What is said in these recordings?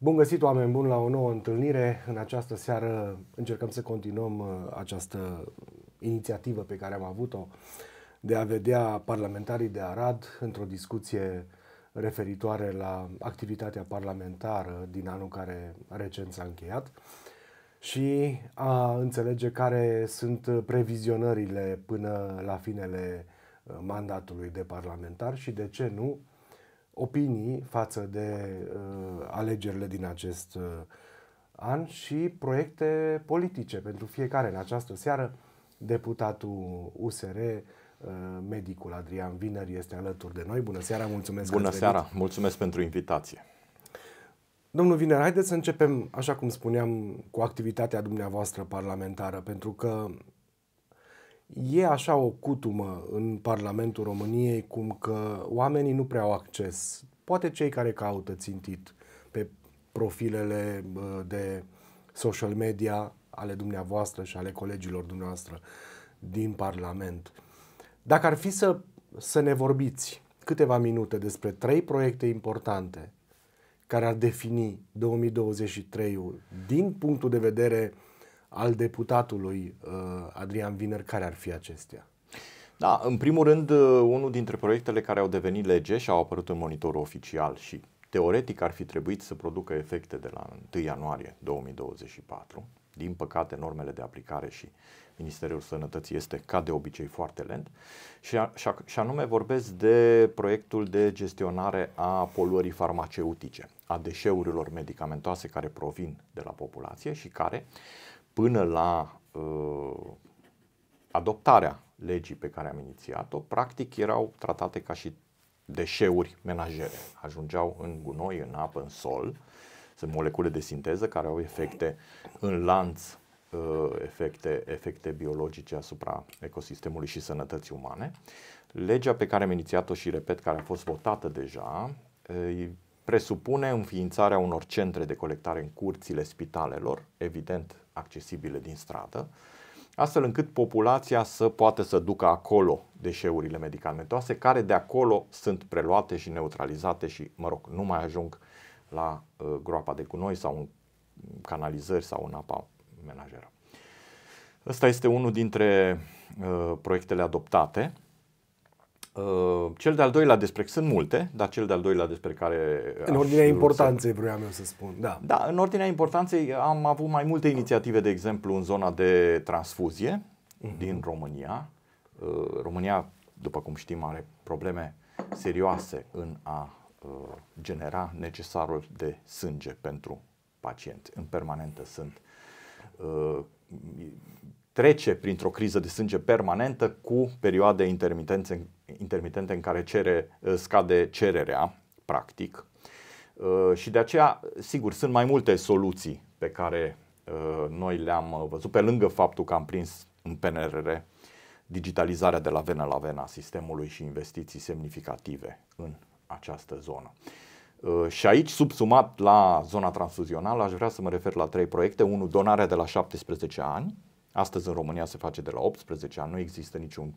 Bun găsit, oameni buni, la o nouă întâlnire. În această seară încercăm să continuăm uh, această inițiativă pe care am avut-o de a vedea parlamentarii de Arad într-o discuție referitoare la activitatea parlamentară din anul care recent s-a încheiat și a înțelege care sunt previzionările până la finele uh, mandatului de parlamentar și de ce nu opinii față de uh, alegerile din acest uh, an și proiecte politice pentru fiecare. În această seară, deputatul USR, uh, medicul Adrian Vineri, este alături de noi. Bună seara, mulțumesc Bună seara, venit. mulțumesc pentru invitație. Domnul Viner, haideți să începem, așa cum spuneam, cu activitatea dumneavoastră parlamentară, pentru că E așa o cutumă în Parlamentul României cum că oamenii nu prea au acces. Poate cei care caută țintit pe profilele de social media ale dumneavoastră și ale colegilor dumneavoastră din Parlament. Dacă ar fi să, să ne vorbiți câteva minute despre trei proiecte importante care ar defini 2023-ul din punctul de vedere uh, al deputatului uh, Adrian Viner, care ar fi acestea? Da, în primul rând, uh, unul dintre proiectele care au devenit lege și au apărut în monitorul oficial și teoretic ar fi trebuit să producă efecte de la 1 ianuarie 2024. Din păcate, normele de aplicare și Ministerul Sănătății este, ca de obicei, foarte lent. Și, a, și, a, și anume vorbesc de proiectul de gestionare a poluării farmaceutice, a deșeurilor medicamentoase care provin de la populație și care până la uh, adoptarea legii pe care am inițiat-o, practic erau tratate ca și deșeuri menajere. Ajungeau în gunoi, în apă, în sol. Sunt molecule de sinteză care au efecte în lanț, uh, efecte, efecte biologice asupra ecosistemului și sănătății umane. Legea pe care am inițiat-o și, repet, care a fost votată deja, uh, presupune înființarea unor centre de colectare în curțile spitalelor, evident accesibile din stradă, astfel încât populația să poată să ducă acolo deșeurile medicamentoase, care de acolo sunt preluate și neutralizate și, mă rog, nu mai ajung la uh, groapa de gunoi sau în canalizări sau în apa menajeră. Ăsta este unul dintre uh, proiectele adoptate. Uh, cel de-al doilea despre, sunt multe, dar cel de-al doilea despre care... În ordinea importanței să... vreau eu să spun, da. Da, în ordinea importanței am avut mai multe inițiative, de exemplu, în zona de transfuzie uh-huh. din România. Uh, România, după cum știm, are probleme serioase în a uh, genera necesarul de sânge pentru pacienți. În permanentă sunt trece printr-o criză de sânge permanentă cu perioade intermitente, intermitente în care cere, uh, scade cererea, practic. Uh, și de aceea, sigur, sunt mai multe soluții pe care uh, noi le-am văzut, pe lângă faptul că am prins în PNRR digitalizarea de la venă la vena sistemului și investiții semnificative în această zonă. Și aici, subsumat la zona transfuzională, aș vrea să mă refer la trei proiecte. Unul, donarea de la 17 ani, Astăzi în România se face de la 18 ani, nu există niciun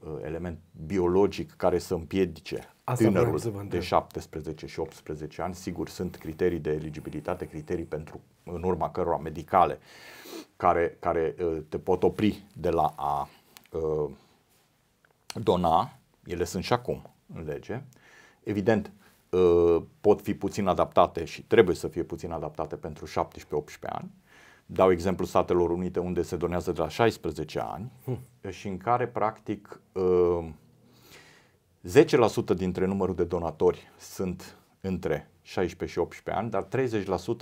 uh, element biologic care să împiedice Asta tânărul să de 17 și 18 ani. Sigur, sunt criterii de eligibilitate, criterii pentru, în urma cărora medicale, care, care uh, te pot opri de la a uh, dona, ele sunt și acum în lege. Evident, uh, pot fi puțin adaptate și trebuie să fie puțin adaptate pentru 17-18 ani, Dau exemplu Statelor Unite, unde se donează de la 16 ani hmm. și în care, practic, 10% uh, dintre numărul de donatori sunt între 16 și 18 ani, dar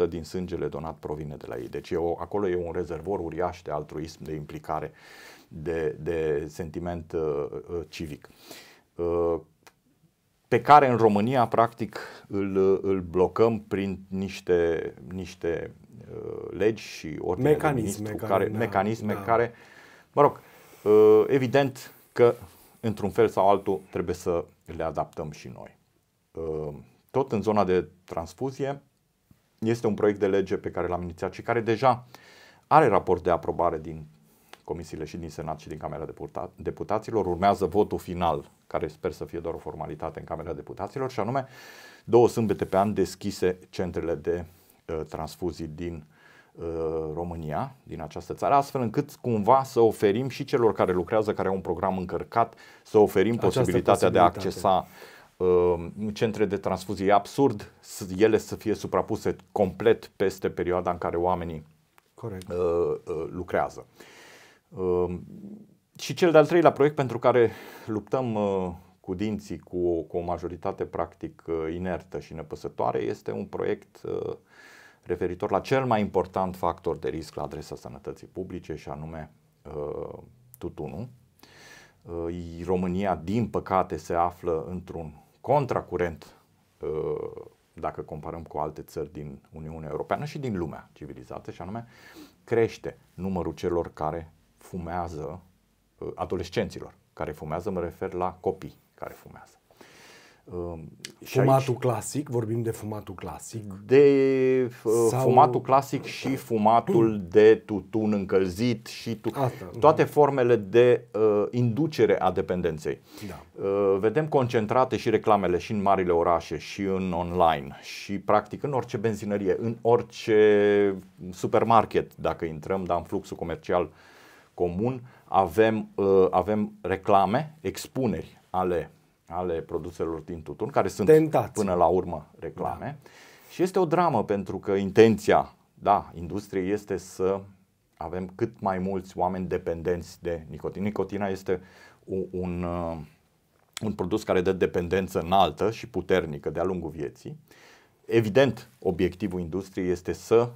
30% din sângele donat provine de la ei. Deci e o, acolo e un rezervor uriaș de altruism, de implicare, de, de sentiment uh, uh civic. Uh, pe care în România, practic, îl, îl blocăm prin niște, niște Uh, legi și ordine mecanisme de ministru, care, care, da, mecanisme da. care, mă rog, uh, evident că într-un fel sau altul trebuie să le adaptăm și noi. Uh, tot în zona de transfuzie este un proiect de lege pe care l-am inițiat și care deja are raport de aprobare din comisiile și din Senat și din Camera Deputaților. Urmează votul final, care sper să fie doar o formalitate în Camera Deputaților, și anume două sâmbete pe an deschise centrele de Uh, transfuzii din uh, România, din această țară, astfel încât cumva să oferim și celor care lucrează, care au un program încărcat, să oferim posibilitatea de a accesa uh, centre de transfuzie. E absurd ele să fie suprapuse complet peste perioada în care oamenii Corect. lucrează. Și cel de-al treilea proiect pentru care luptăm cu dinții, cu o, cu o majoritate practic inertă și nepăsătoare, este un proiect referitor la cel mai important factor de risc la adresa sănătății publice și anume uh, tutunul. Uh, România, din păcate, se află într-un contracurent uh, dacă comparăm cu alte țări din Uniunea Europeană și din lumea civilizată, și anume crește numărul celor care fumează, adolescenților care fumează, mă refer la copii care fumează. Uh, fumatul aici, clasic, vorbim de fumatul clasic. De uh, Sau... fumatul clasic și da. fumatul de tutun încălzit și tu... Asta, toate formele de uh, inducere a dependenței. Da. Uh, vedem concentrate și reclamele și în marile orașe și în online și practic în orice benzinărie, în orice supermarket dacă intrăm, dar în fluxul comercial comun avem, uh, avem reclame, expuneri ale ale produselor din tutun, care sunt Tentați. până la urmă reclame. Da. Și este o dramă pentru că intenția, da, industriei este să avem cât mai mulți oameni dependenți de nicotină. Nicotina este un, un, uh, un produs care dă dependență înaltă și puternică de-a lungul vieții. Evident, obiectivul industriei este să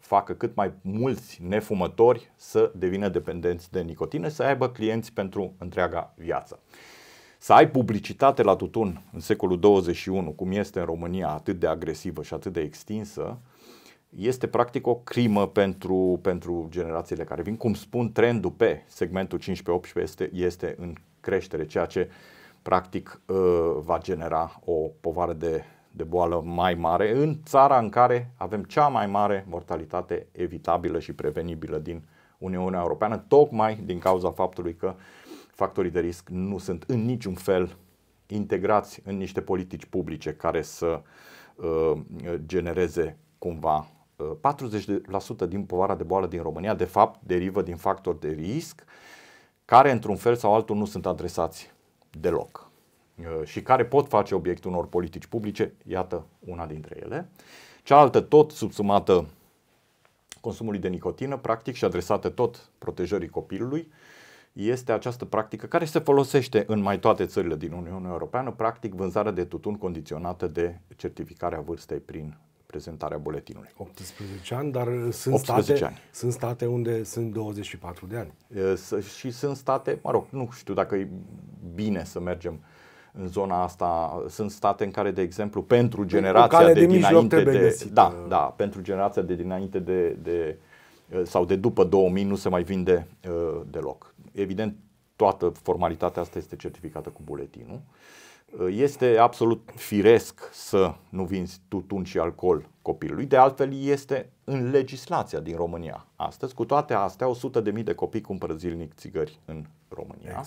facă cât mai mulți nefumători să devină dependenți de nicotină, să aibă clienți pentru întreaga viață. Să ai publicitate la tutun în secolul 21, cum este în România, atât de agresivă și atât de extinsă, este practic o crimă pentru, pentru generațiile care vin. Cum spun, trendul pe segmentul 15-18 este, este în creștere, ceea ce practic uh, va genera o povară de, de boală mai mare în țara în care avem cea mai mare mortalitate evitabilă și prevenibilă din Uniunea Europeană, tocmai din cauza faptului că factorii de risc nu sunt în niciun fel integrați în niște politici publice care să uh, genereze cumva 40% uh, din povara de boală din România, de fapt, derivă din factori de risc, care într-un fel sau altul nu sunt adresați deloc uh, și care pot face obiectul unor politici publice, iată una dintre ele. Cealaltă, tot subsumată consumului de nicotină, practic, și adresată tot protejării copilului, este această practică care se folosește în mai toate țările din Uniunea Europeană, practic vânzarea de tutun condiționată de certificarea vârstei prin prezentarea buletinului. 18 ani, dar sunt, 18 state, ani. sunt state unde sunt 24 de ani. și sunt state, mă rog, nu știu dacă e bine să mergem în zona asta. Sunt state în care, de exemplu, pentru generația de, de dinainte de, de da, da, pentru generația de dinainte de, de Eh, sau de după 2000 nu se mai vinde uh, deloc. Evident, toată formalitatea asta este certificată cu buletinul. Eh, este absolut firesc să nu vinzi tutun și alcool copilului, de altfel este în legislația din România. Astăzi, cu toate astea, 100.000 de copii cumpără zilnic țigări în România.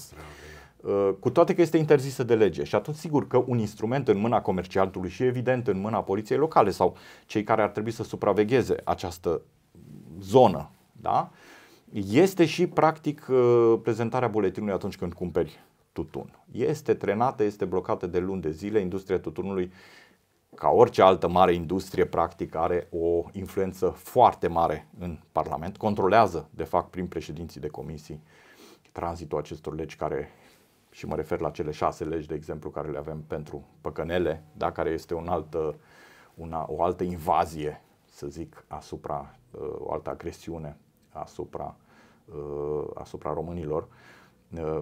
Cu toate că este interzisă de lege și atunci sigur că un instrument în mâna comerciantului și evident în mâna poliției locale sau cei care ar trebui să supravegheze această zonă. Da? Este și practic uh, prezentarea buletinului atunci când cumperi tutun. Este trenată, este blocată de luni de zile. Industria tutunului, ca orice altă mare industrie, practic are o influență foarte mare în Parlament. Controlează, de fapt, prin președinții de comisii tranzitul acestor legi care și mă refer la cele șase legi, de exemplu, care le avem pentru păcănele, da, care este un altă, una, o altă invazie, să zic, asupra Uh, o altă agresiune asupra, uh, asupra românilor uh,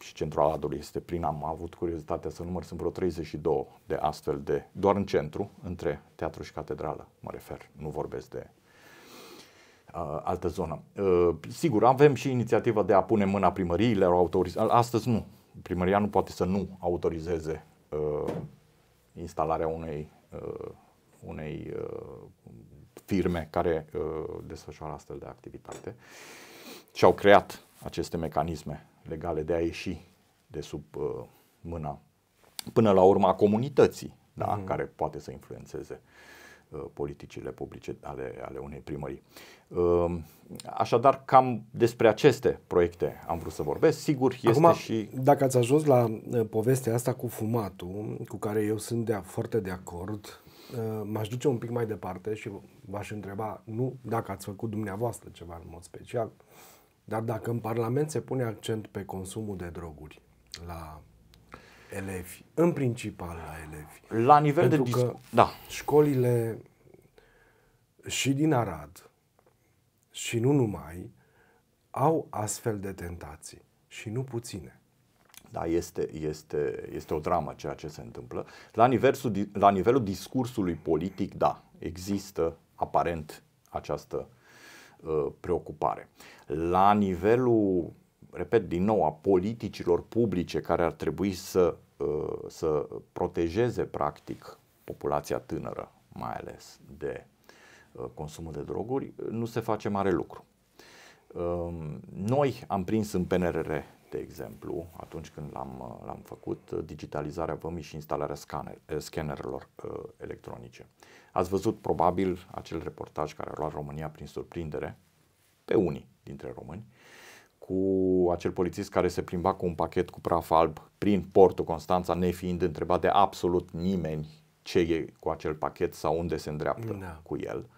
și centrul Aladului este prin, am avut curiozitatea să număr, sunt vreo 32 de astfel de, doar în centru, între teatru și catedrală, mă refer, nu vorbesc de uh, altă zonă. Uh, sigur, avem și inițiativa de a pune mâna primăriile, autoriz- astăzi nu, primăria nu poate să nu autorizeze uh, instalarea unei, uh, unei uh, firme care uh, desfășoară astfel de activitate și au creat aceste mecanisme legale de a ieși de sub uh, mâna, până la urmă, a comunității, da? mm-hmm. care poate să influențeze uh, politicile publice ale, ale unei primării. Um, așadar, cam despre aceste proiecte am vrut să vorbesc. Sigur, este Acum, și... Dacă ați ajuns la povestea asta cu fumatul, cu care eu sunt de, foarte de acord, Eh, m-aș duce un pic mai departe și v-aș întreba nu dacă ați făcut dumneavoastră ceva în mod special, dar dacă în Parlament se pune accent pe consumul de droguri la elevi, în principal la elevi. La nivel Pentru de discu- că da. școlile și din Arad și nu numai au astfel de tentații și nu puține. Da, este, este, este o dramă ceea ce se întâmplă. La, nivelul, la nivelul discursului politic, da, există aparent această uh, preocupare. La nivelul, repet din nou, a politicilor publice care ar trebui să, uh, să protejeze practic populația tânără, mai ales de uh, consumul de droguri, nu se face mare lucru. Um, noi am prins în PNRR de exemplu, atunci când l-am, uh, l-am făcut, uh, digitalizarea vămii și instalarea scanner, uh, scannerelor uh, electronice. Ați văzut probabil acel reportaj care a luat România prin surprindere, pe unii dintre români, cu acel polițist care se plimba cu un pachet cu praf alb prin portul Constanța, nefiind întrebat de absolut nimeni ce e cu acel pachet sau unde se îndreaptă da. cu el,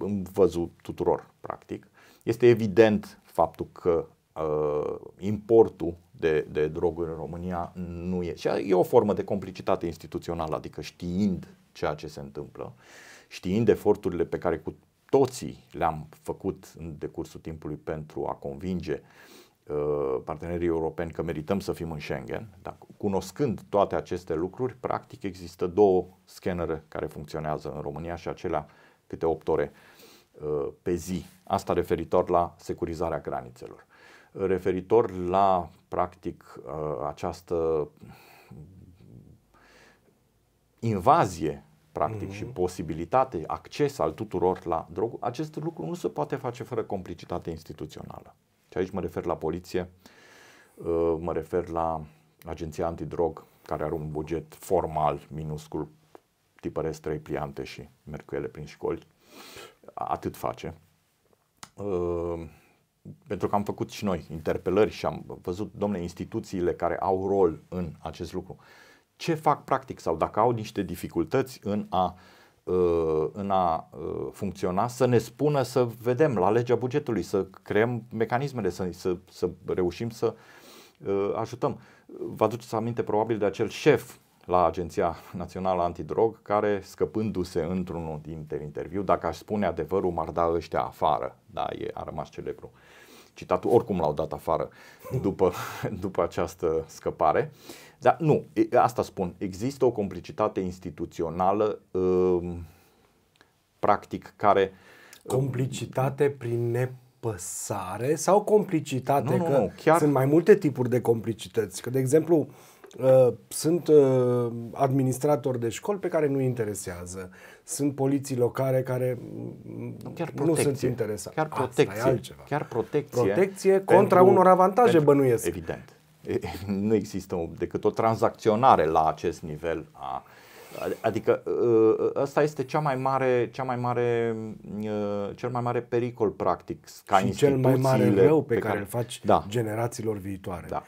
am văzut tuturor, practic. Este evident faptul că uh, importul de, de droguri în România nu e. Și e o formă de complicitate instituțională, adică știind ceea ce se întâmplă, știind eforturile pe care cu toții le-am făcut în decursul timpului pentru a convinge uh, partenerii europeni că merităm să fim în Schengen, dar cunoscând toate aceste lucruri, practic există două scanere care funcționează în România și acelea câte 8 ore uh, pe zi. Asta referitor la securizarea granițelor referitor la, practic, uh, această invazie, practic, mm-hmm. și mhm. posibilitate, acces al tuturor la droguri, acest lucru nu se poate face fără complicitate instituțională. Și aici mă refer la poliție, uh, mă refer la agenția antidrog, care are un buget formal minuscul, tipăresc trei pliante și merg cu ele prin școli. Atât face. Uh, pentru că am făcut și noi interpelări și am văzut, domne, instituțiile care au rol în acest lucru, ce fac practic sau dacă au niște dificultăți în a, uh, în a uh, funcționa, să ne spună să vedem la legea bugetului, să creăm mecanismele, să, să, să reușim să uh, ajutăm. Vă aduceți aminte probabil de acel șef la Agenția Națională Antidrog, care, scăpându-se într-unul dintre interviu, dacă aș spune adevărul, m-ar da ăștia afară. Da, e, a rămas celebru. Citatul oricum l-au dat afară după, după această scăpare. Dar nu, asta spun, există o complicitate instituțională, um, practic, care... Um, complicitate prin ne păsare sau complicitate? Nu, nu, că nu, chiar... sunt mai multe tipuri de complicități. Că, de exemplu, Uh, sunt uh, administratori de școli pe care nu interesează. Sunt poliții locale care chiar nu sunt interesați. Chiar protecție. Asta e altceva. Chiar protecție. Protecție contra unor avantaje pentru, bănuiesc. Evident. Nu există decât o tranzacționare la acest nivel a Adică uh, ăsta este cea mai mare, cea mai mare, cel mai mare pericol practic ca și cel mai mare rău pe, pe care, care îl faci da. generațiilor viitoare. Da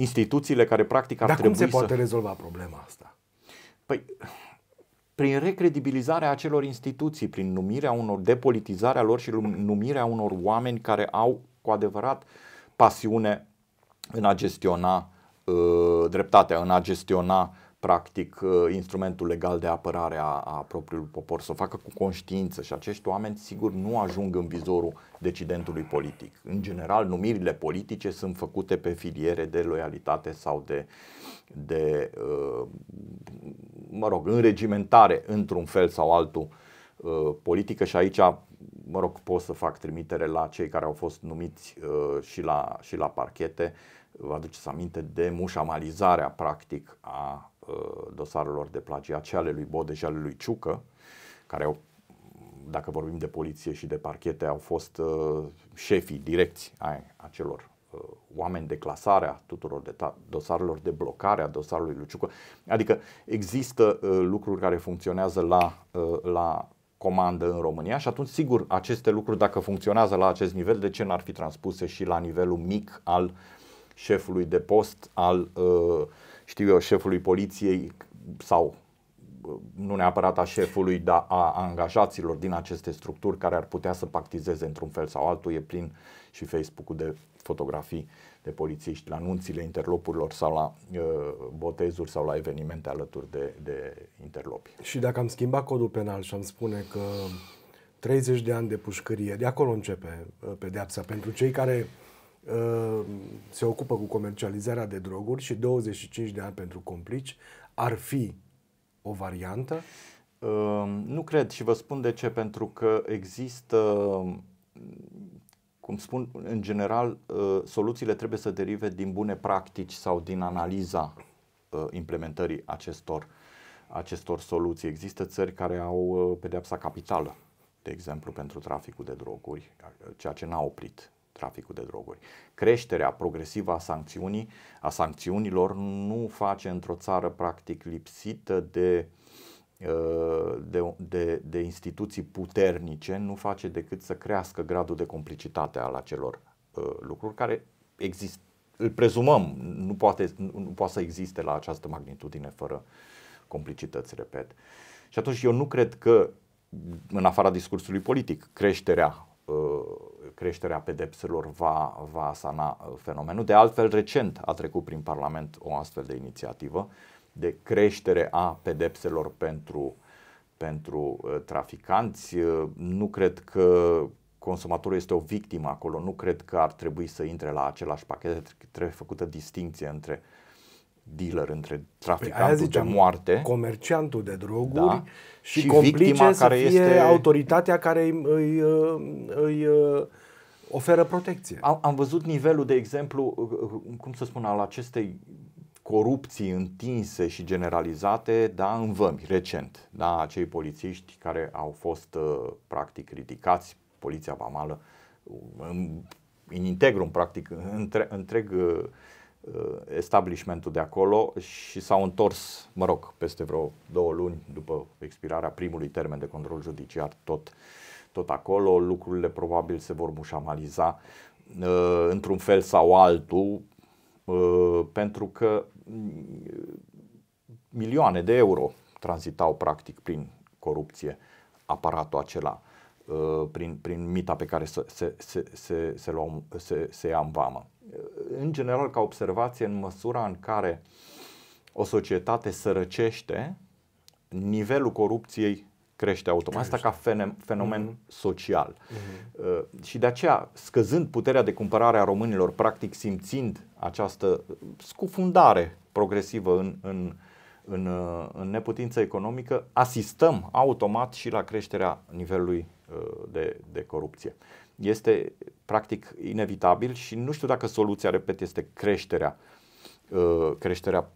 instituțiile care practic ar Dar trebui să... cum se poate să... rezolva problema asta? Păi, prin recredibilizarea acelor instituții, prin numirea unor, depolitizarea lor și numirea unor oameni care au cu adevărat pasiune în a gestiona uh, dreptatea, în a gestiona practic uh, instrumentul legal de apărare a, a propriului popor, să o facă cu conștiință și acești oameni sigur nu ajung în vizorul decidentului politic. În general, numirile politice sunt făcute pe filiere de loialitate sau de, de uh, mă rog, înregimentare într-un fel sau altul uh, politică și aici, mă rog, pot să fac trimitere la cei care au fost numiți și la, și la parchete. Vă aduceți aminte de mușamalizarea, practic, a Uh, dosarelor de plagiat și ale lui Bode și ale lui Ciucă, care au, dacă vorbim de poliție și de parchete, au fost uh, șefii direcți ai acelor uh, oameni de clasare a tuturor de ta- dosarelor, de blocare a dosarului lui Ciucă. Adică există uh, lucruri care funcționează la, uh, la comandă în România și atunci, sigur, aceste lucruri, dacă funcționează la acest nivel, de ce n-ar fi transpuse și la nivelul mic al șefului de post, al uh, știu eu, șefului poliției sau uh, nu neapărat a șefului, dar a angajaților din aceste structuri care ar putea să pactizeze într-un fel sau altul, e plin și Facebook-ul de fotografii de polițiști la anunțile interlopurilor sau la uh, botezuri sau la evenimente alături de, de interlopi. Și dacă am schimbat codul penal și am spune că 30 de ani de pușcărie, de acolo începe uh, pedeapsa pentru cei care se ocupă cu comercializarea de droguri și 25 de ani pentru complici ar fi o variantă? Ehm, nu cred și vă spun de ce, pentru că există, cum spun, în general, ehm, soluțiile trebuie să derive din bune practici sau din analiza ehm, implementării acestor, acestor soluții. Există țări care au pedeapsa capitală, de exemplu, pentru traficul de droguri, ceea ce n-a oprit traficul de droguri. Creșterea progresivă a, sancțiunii, a sancțiunilor nu face într-o țară practic lipsită de, uh, de, de, de instituții puternice, nu face decât să crească gradul de complicitate al acelor uh, lucruri care există îl prezumăm, nu poate, nu poate să existe la această magnitudine fără complicități, repet. Și atunci eu nu cred că, în afara discursului politic, creșterea Uh, creșterea pedepselor va, va sana uh, fenomenul. De altfel, recent a trecut prin Parlament o astfel de inițiativă de creștere a pedepselor pentru, pentru uh, traficanți. Nu cred că consumatorul este o victimă acolo, nu cred că ar trebui să intre la același pachet, trebuie făcută distinție între uh, dealer, între păi traficantul păi ziceam, de moarte, comerciantul de droguri da, și, și complice care fie este... autoritatea care îi, îi, îi, uh, oferă protecție. Am, am văzut nivelul, de exemplu, uh, uh, cum să spun, al acestei corupții întinse și generalizate, da, în vămi, recent, da, acei polițiști care au fost practic ridicați, poliția vamală, um, în, în integrum, practic, între, întreg uh, Uh, establishmentul de acolo și s-au întors, mă rog, peste vreo două luni după expirarea primului termen de control judiciar, tot, tot acolo. Lucrurile probabil se vor mușamaliza uh, într-un fel sau altul, uh, pentru că milioane de euro tranzitau practic prin corupție aparatul acela. Uh, prin, prin mita pe care se, se, se, se, se, luau, se, se ia în vamă. Uh, în general, ca observație, în măsura în care o societate sărăcește, nivelul corupției crește automat. Crește. Asta ca fenomen, mm-hmm. social. Mm-hmm. Uh, și de aceea, scăzând puterea de cumpărare a românilor, practic simțind această scufundare progresivă în, în, în, în neputință economică, asistăm automat și la creșterea nivelului uh, de, de corupție. Este practic inevitabil și nu știu dacă soluția, repet, este creșterea, uh, creșterea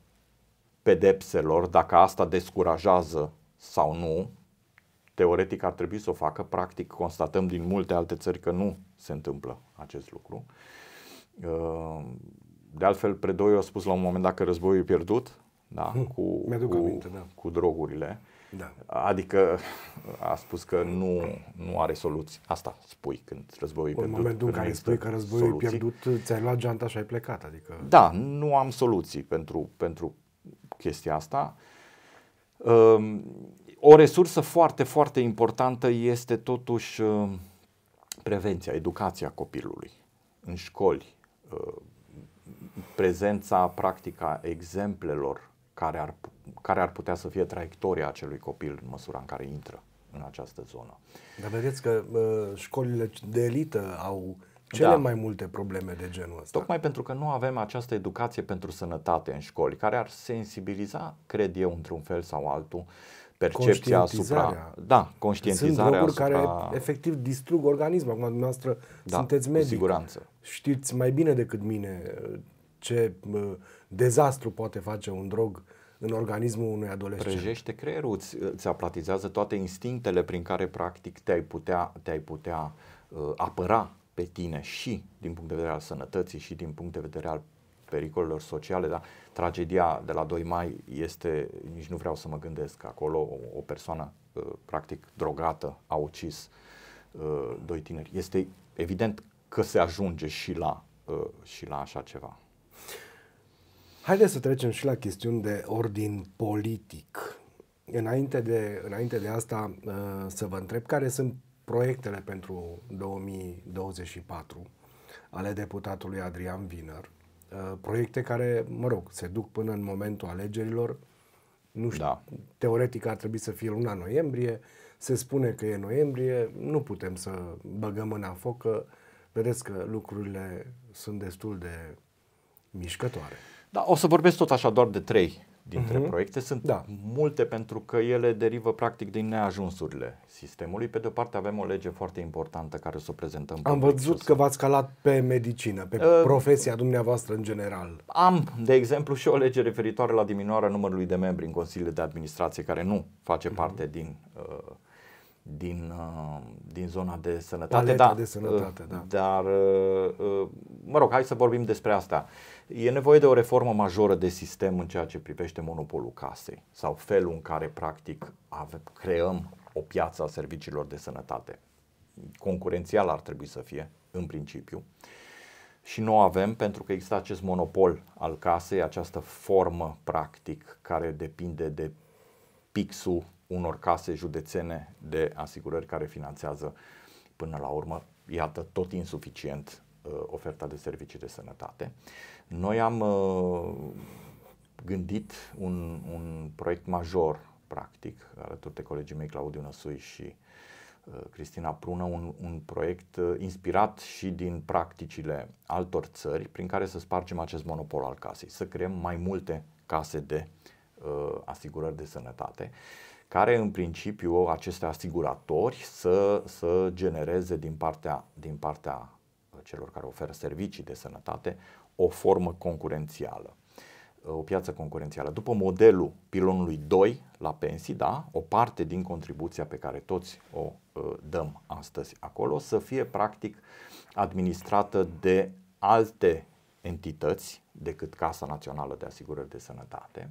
pedepselor, dacă asta descurajează sau nu, teoretic ar trebui să o facă, practic constatăm din multe alte țări că nu se întâmplă acest lucru. Uh, de altfel, Predoiu a spus la un moment dat că războiul e pierdut, da, hm, cu, cu, aminte, da. cu drogurile. Da. Adică a spus că nu, nu are soluții. Asta spui când războiul e pierdut. În momentul în care spui că războiul e pierdut, ți-ai luat geanta și ai plecat. Adică... Da, nu am soluții pentru, pentru chestia asta. Ehm, o resursă foarte, foarte importantă este totuși ehm, prevenția, educația copilului în școli, ehm, prezența, practica exemplelor care ar, care ar putea să fie traiectoria acelui copil în măsura în care intră în această zonă. Dar vedeți că uh, școlile de elită au cele da. mai multe probleme de genul ăsta. Tocmai pentru că nu avem această educație pentru sănătate în școli, care ar sensibiliza, cred eu, într-un fel sau altul, percepția asupra... Da, conștientizarea Sunt asupra... care efectiv distrug organismul. Acum dumneavoastră da, sunteți medic. siguranță. Știți mai bine decât mine ce dezastru poate face un drog în organismul unui adolescent. Prăjește creierul, îți, îți aplatizează toate instinctele prin care practic te-ai putea, te-ai putea uh, apăra pe tine și din punct de vedere al sănătății și din punct de vedere al pericolelor sociale, dar tragedia de la 2 mai este, nici nu vreau să mă gândesc, acolo o, o persoană uh, practic drogată a ucis uh, doi tineri. Este evident că se ajunge și la, uh, și la așa ceva. Haideți să trecem și la chestiuni de ordin politic. Înainte de, înainte de asta, uh, să vă întreb care sunt proiectele pentru 2024 ale deputatului Adrian Viner. Uh, proiecte care, mă rog, se duc până în momentul alegerilor. Nu știu, da. teoretic ar trebui să fie luna noiembrie. Se spune că e noiembrie. Nu putem să băgăm mâna foc că vedeți că lucrurile sunt destul de mișcătoare. Da, o să vorbesc tot așa doar de trei dintre uh-huh. proiecte. Sunt da. multe pentru că ele derivă practic din neajunsurile sistemului. Pe de o parte avem o lege foarte importantă care o să o prezentăm. Am văzut că v-ați calat pe medicină, pe uh, profesia dumneavoastră în general. Am, de exemplu, și o lege referitoare la diminuarea numărului de membri în consiliile de administrație care nu face uh-huh. parte din uh, din, uh, din zona de sănătate. da, de sănătate, uh, da. Dar, uh, mă rog, hai să vorbim despre asta. E nevoie de o reformă majoră de sistem în ceea ce privește monopolul casei sau felul în care, practic, avem creăm o piață a serviciilor de sănătate. Concurențial ar trebui să fie, în principiu. Și nu o avem pentru că există acest monopol al casei, această formă, practic, care depinde de pixul unor case județene de asigurări care finanțează până la urmă, iată, tot insuficient uh, oferta de servicii de sănătate. Noi am uh, gândit un, un proiect major, practic, alături de colegii mei Claudiu Năsui și uh, Cristina Prună, un, un proiect inspirat și din practicile altor țări, prin care să spargem acest monopol al casei, să creăm mai multe case de uh, asigurări de sănătate. Uh, care în principiu aceste asiguratori să, să genereze din partea, din partea celor care oferă servicii de sănătate o formă concurențială, o piață concurențială. După modelul pilonului 2 la pensii, da, o parte din contribuția pe care toți o uh, dăm astăzi acolo să fie practic administrată de alte entități decât Casa Națională de Asigurări de Sănătate,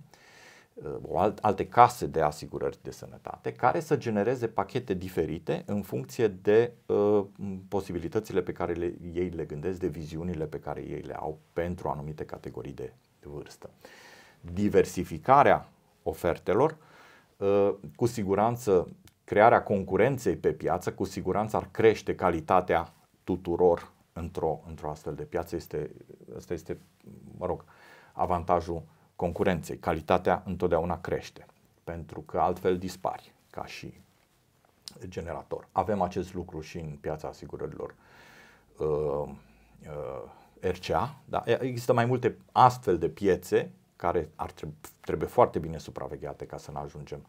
Uh, alte case de asigurări de sănătate care să genereze pachete diferite în funcție de uh, posibilitățile pe care le, ei le gândesc, de viziunile pe care ei le au pentru anumite categorii de vârstă. Diversificarea ofertelor, uh, cu siguranță crearea concurenței pe piață, cu siguranță ar crește calitatea tuturor într-o, într-o astfel de piață. Este, asta este, mă rog, avantajul uh, concurenței. Calitatea întotdeauna crește, pentru că altfel dispari ca și generator. Avem acest lucru și în piața asigurărilor uh, uh, RCA. Da? Există mai multe astfel de piețe care ar trebui, trebuie foarte bine supravegheate ca să ne ajungem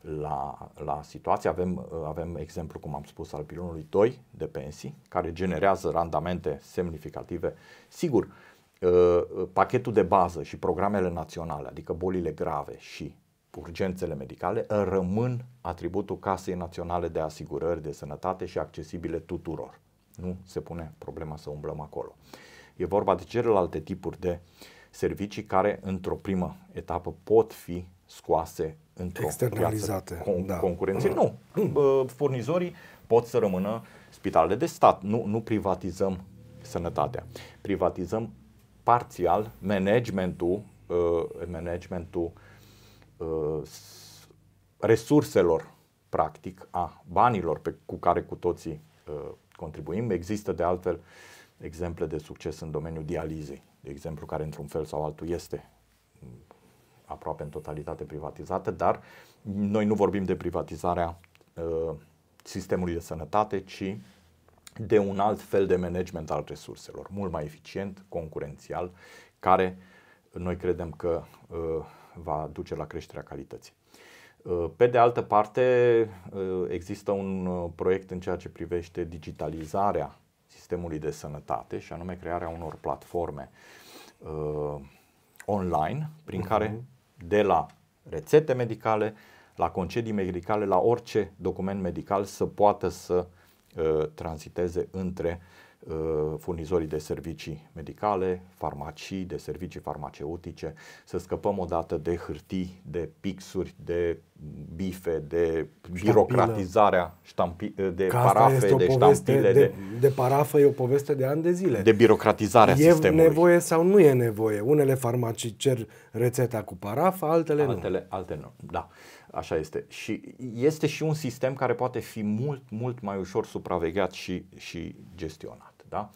la, la situație. Avem, uh, avem exemplu, cum am spus, al pilonului 2 de pensii, care generează randamente semnificative. Sigur, uh, Uh, pachetul de bază și programele naționale, adică bolile grave și urgențele medicale, uh, rămân atributul Casei Naționale de Asigurări de Sănătate și accesibile tuturor. Nu se pune problema să umblăm acolo. E vorba de celelalte tipuri de servicii care, într-o primă etapă, pot fi scoase într-o externalizate. Con- da. Concurență. Nu. Furnizorii pot să rămână spitalele de stat. Nu, nu privatizăm sănătatea. Privatizăm parțial managementul, uh, managementul uh, resurselor, practic, a banilor pe, cu care cu toții uh, contribuim. Există, de altfel, exemple de succes în domeniul dializei, de exemplu, care într-un fel sau altul este mm, aproape în totalitate privatizată, dar noi nu vorbim de privatizarea uh, sistemului de sănătate, ci de un alt fel de management al resurselor, mult mai eficient, concurențial, care noi credem că uh, va duce la creșterea calității. Uh, pe de altă parte, uh, există un proiect în ceea ce privește digitalizarea sistemului de sănătate și anume crearea unor platforme online prin care mhm. de la rețete medicale, la concedii medicale, la orice document medical să poată să uh, Uh, transiteze între uh, furnizorii de servicii medicale, farmacii, de servicii farmaceutice, să scăpăm odată de hârtii, de pixuri, de bife, de Ștampilă. birocratizarea, ștampi, uh, de Ca parafe, de ștampile. De, de, de parafă e o poveste de ani de zile. De birocratizarea e sistemului. E nevoie sau nu e nevoie? Unele farmacii cer rețeta cu parafă, altele, altele nu. Altele nu, da. Uh, Așa este. Și este și un sistem care poate fi mult, mult mai ușor supravegheat și, și gestionat. Da?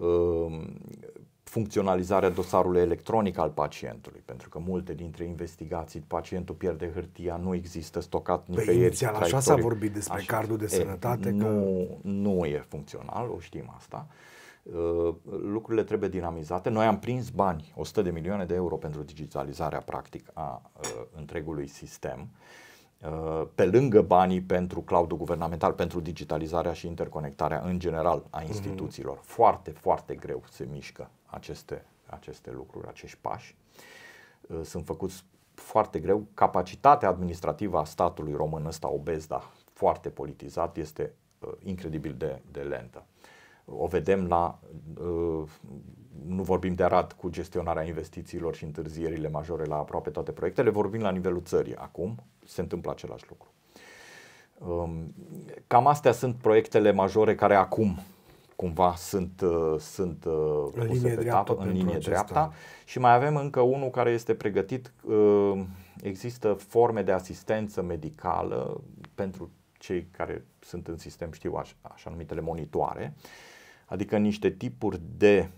Ehm, funcționalizarea dosarului electronic al pacientului, pentru că multe dintre investigații, pacientul pierde hârtia, nu există stocat păi, nicăieri. Păi, inițial așa s-a vorbit despre așa, cardul de sănătate. E, că... nu, nu e funcțional, o știm asta. Uh, Uh, lucrurile trebuie dinamizate. Noi am prins bani, 100 de milioane de euro pentru digitalizarea practic a uh, întregului sistem uh, pe lângă banii pentru cloudul guvernamental, pentru digitalizarea și interconectarea în general a mhm. instituțiilor. Foarte, foarte greu se mișcă aceste, aceste lucruri, acești pași. Sunt făcuți foarte greu. Capacitatea administrativă a statului român ăsta, obezda, foarte politizat, este incredibil de, de lentă. O vedem la, uh, nu vorbim de rad cu gestionarea investițiilor și întârzierile majore la aproape toate proiectele, vorbim la nivelul țării acum, se întâmplă același lucru. Um, cam astea sunt proiectele majore care acum cumva sunt, uh, sunt uh, în linie pe dreaptă, în linie dreapta și mai avem încă unul care este pregătit. Există forme de asistență medicală pentru cei care sunt în sistem, știu, așa, așa numitele monitoare. Uh, adică niște tipuri de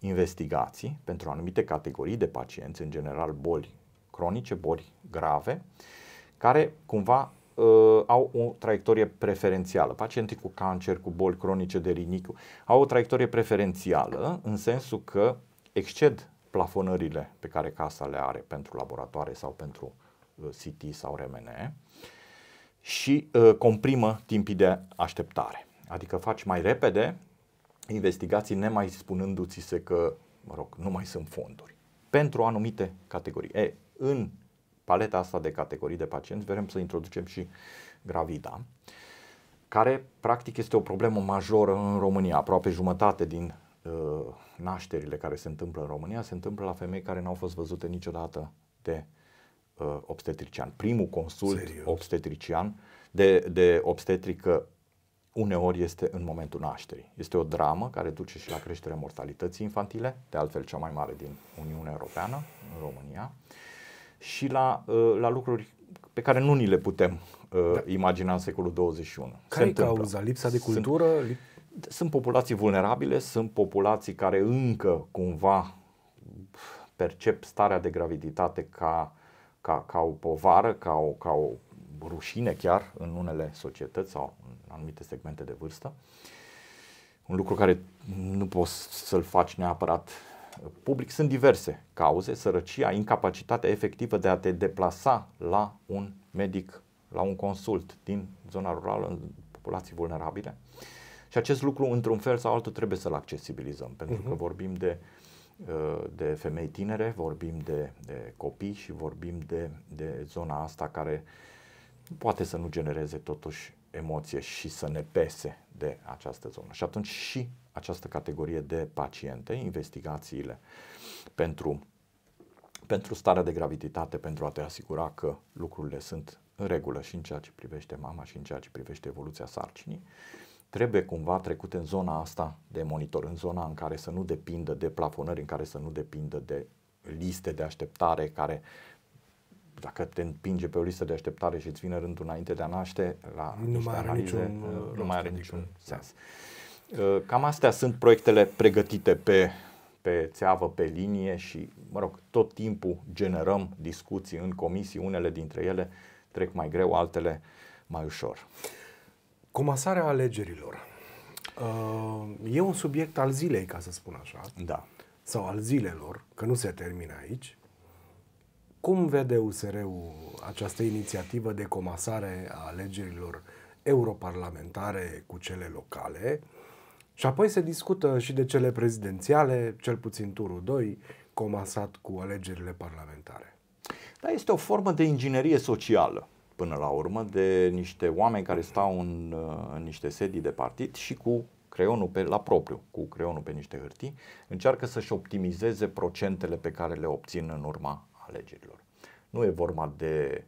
investigații pentru anumite categorii de pacienți, în general boli cronice, boli grave, care cumva uh, au o traiectorie preferențială. Pacienții cu cancer, cu boli cronice de rinichiu, au o traiectorie preferențială în sensul că exced plafonările pe care casa le are pentru laboratoare sau pentru uh, CT sau RMN și uh, comprimă timpii de așteptare. Adică faci mai repede investigații nemai spunându-ți se că, mă rog, nu mai sunt fonduri pentru anumite categorii. E, în paleta asta de categorii de pacienți vrem să introducem și gravida, care practic este o problemă majoră în România. Aproape jumătate din uh, nașterile care se întâmplă în România se întâmplă la femei care n-au fost văzute niciodată de uh, obstetrician. Primul consult Serios? obstetrician de, de obstetrică uneori este în momentul nașterii. Este o dramă care duce și la creșterea mortalității infantile, de altfel cea mai mare din Uniunea Europeană, în România, și la, uh, la lucruri pe care nu ni le putem uh, da. imagina în secolul 21. Care Se e cauza? Lipsa de cultură? Sunt, sunt populații vulnerabile, sunt populații care încă cumva percep starea de graviditate ca, ca, ca o povară, ca o, ca o rușine chiar în unele societăți sau în anumite segmente de vârstă. Un lucru care nu poți să-l faci neapărat uh, public. Sunt diverse cauze, sărăcia, incapacitatea efectivă de a te deplasa la un medic, la un consult din zona rurală, în populații vulnerabile. Și acest lucru, într-un fel sau altul, trebuie să-l accesibilizăm, pentru uh-huh. că mhm. vorbim de uh, de femei tinere, vorbim de, de copii și vorbim de, de zona asta care poate să nu genereze totuși emoție și să ne pese de această zonă. Și atunci și această categorie de paciente, investigațiile pentru, pentru starea de graviditate, pentru a te asigura că lucrurile sunt în regulă și în ceea ce privește mama și în ceea ce privește evoluția sarcinii, trebuie cumva trecute în zona asta de monitor, în zona în care să nu depindă de plafonări, în care să nu depindă de liste de așteptare care dacă te împinge pe o listă de așteptare și îți vine rândul înainte de a naște, la nu mai are analize, niciun, uh, nu, mai are adică, niciun da. sens. Uh, cam astea sunt proiectele pregătite pe, pe țeavă, pe linie și, mă rog, tot timpul generăm discuții în comisii, unele dintre ele trec mai greu, altele mai ușor. Comasarea alegerilor. Uh, e un subiect al zilei, ca să spun așa. Da. Sau al zilelor, că nu se termină aici. Cum vede USR-ul această inițiativă de comasare a alegerilor europarlamentare cu cele locale? Și apoi se discută și de cele prezidențiale, cel puțin turul 2, comasat cu alegerile parlamentare. Dar este o formă de inginerie socială, până la urmă, de niște oameni care stau în, uh, în niște sedii de partid și cu creionul pe, la propriu, cu creionul pe niște hârtii, încearcă să-și optimizeze procentele pe care le obțin în urma alegerilor. Nu e vorba de,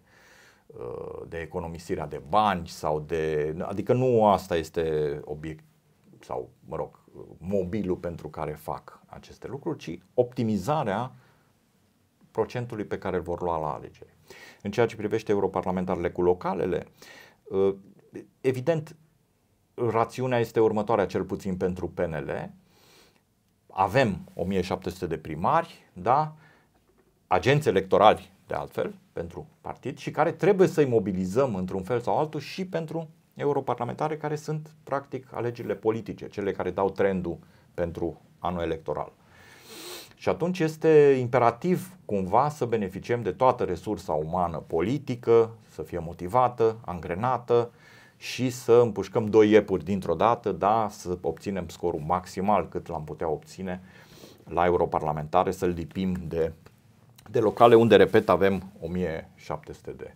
uh, de economisirea de bani sau de. adică nu asta este obiect sau, mă rog, mobilul pentru care fac aceste lucruri, ci optimizarea procentului pe care îl vor lua la alegeri. În ceea ce privește europarlamentarele cu localele, uh, evident, rațiunea este următoarea, cel puțin pentru PNL. Avem 1700 de primari, da? agenți electorali, de altfel, pentru partid și care trebuie să-i mobilizăm într-un fel sau altul și pentru europarlamentare care sunt practic alegerile politice, cele care dau trendul pentru anul electoral. Și atunci este imperativ cumva să beneficiem de toată resursa umană politică, să fie motivată, angrenată și să împușcăm doi iepuri dintr-o dată, da, să obținem scorul maximal cât l-am putea obține la europarlamentare, să-l lipim de de locale unde, repet, avem 1700 de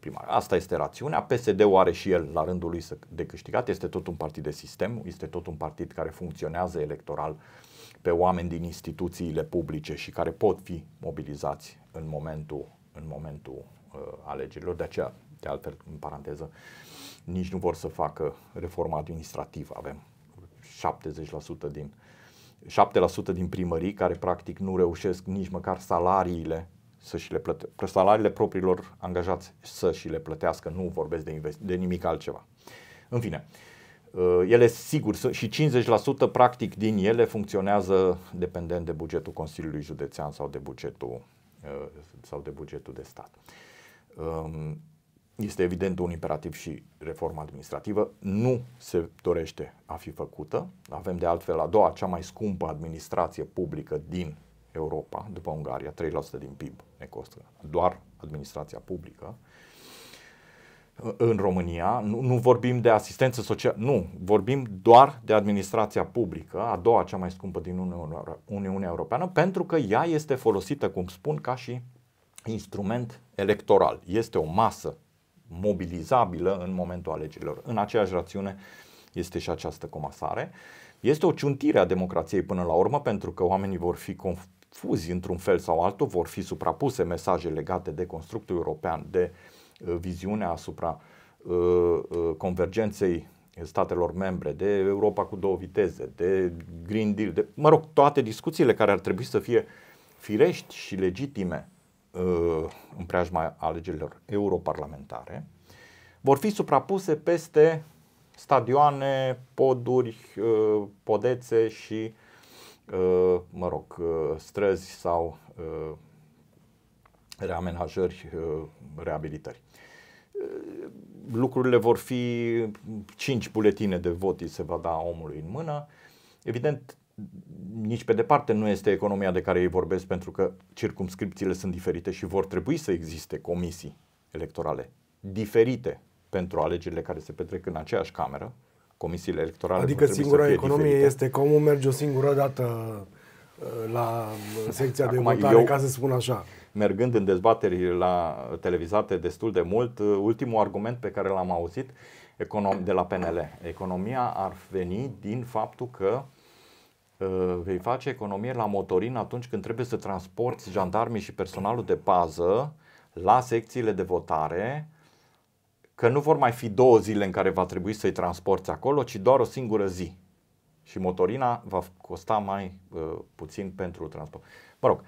primari. Asta este rațiunea. PSD-ul are și el la rândul lui de câștigat. Este tot un partid de sistem, este tot un partid care funcționează electoral pe oameni din instituțiile publice și care pot fi mobilizați în momentul, în momentul uh, alegerilor. De aceea, de altfel, în paranteză, nici nu vor să facă reforma administrativă. Avem 70% din uh, 7% din primării care practic nu reușesc nici măcar salariile să și le plătească, salariile propriilor angajați să și le plătească, nu vorbesc de, invest- de nimic altceva. În fine, uh, ele sigur și 50% practic din ele funcționează dependent de bugetul Consiliului Județean sau de bugetul uh, sau de bugetul de stat. Um, este evident un imperativ și reforma administrativă nu se dorește a fi făcută. Avem de altfel a doua cea mai scumpă administrație publică din Europa, după Ungaria, 3% din PIB ne costă doar administrația publică. În România, nu, nu vorbim de asistență socială, nu, vorbim doar de administrația publică, a doua cea mai scumpă din Uniunea Europeană, pentru că ea este folosită, cum spun, ca și instrument electoral. Este o masă mobilizabilă în momentul alegerilor. În aceeași rațiune este și această comasare. Este o ciuntire a democrației până la urmă pentru că oamenii vor fi confuzi într-un fel sau altul, vor fi suprapuse mesaje legate de constructul european, de uh, viziunea asupra uh, uh, convergenței statelor membre, de Europa cu două viteze, de Green Deal, de, mă rog, toate discuțiile care ar trebui să fie firești și legitime Uh, în preajma alegerilor europarlamentare, vor fi suprapuse peste stadioane, poduri, uh, podețe și, uh, mă rog, străzi sau reamenajări, reabilitări. Lucrurile vor fi cinci buletine de voti se va da omului în mână. Evident, nici pe departe nu este economia de care ei vorbesc, pentru că circumscripțiile sunt diferite și vor trebui să existe comisii electorale diferite pentru alegerile care se petrec în aceeași cameră. Comisiile electorale Adică singura economie diferite. este că omul merge o singură dată uh, la uh, secția Acum, de votare, eu, ca să spun așa. Mergând în dezbateri la televizate destul de mult, uh, ultimul argument pe care l-am auzit de la PNL, economia ar veni din faptul că Uh, vei face economie la motorină atunci când trebuie să transporti jandarmii și personalul de pază la secțiile de votare, că nu vor mai fi două zile în care va trebui să-i transporti acolo, ci doar o singură zi. Și motorina va costa mai uh, puțin pentru transport. Mă rog,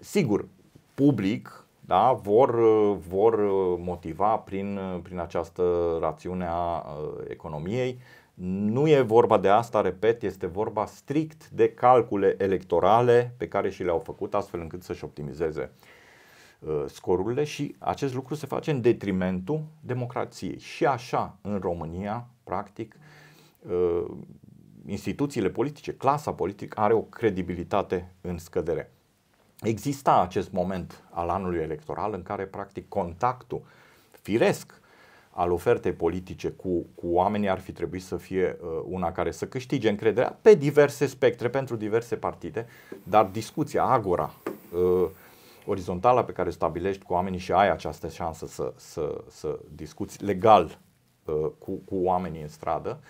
sigur, public da, vor, uh, vor motiva prin, uh, prin această rațiune a uh, economiei nu e vorba de asta, repet, este vorba strict de calcule electorale pe care și le-au făcut astfel încât să-și optimizeze uh, scorurile și acest lucru se face în detrimentul democrației. Și așa, în România, practic, uh, instituțiile politice, clasa politică are o credibilitate în scădere. Exista acest moment al anului electoral în care, practic, contactul firesc al ofertei politice cu, cu oamenii ar fi trebuit să fie uh, una care să câștige încrederea pe diverse spectre, pentru diverse partide, dar discuția, agora uh, orizontală pe care o stabilești cu oamenii și ai această șansă să, să, să discuți legal uh, cu, cu oamenii în stradă,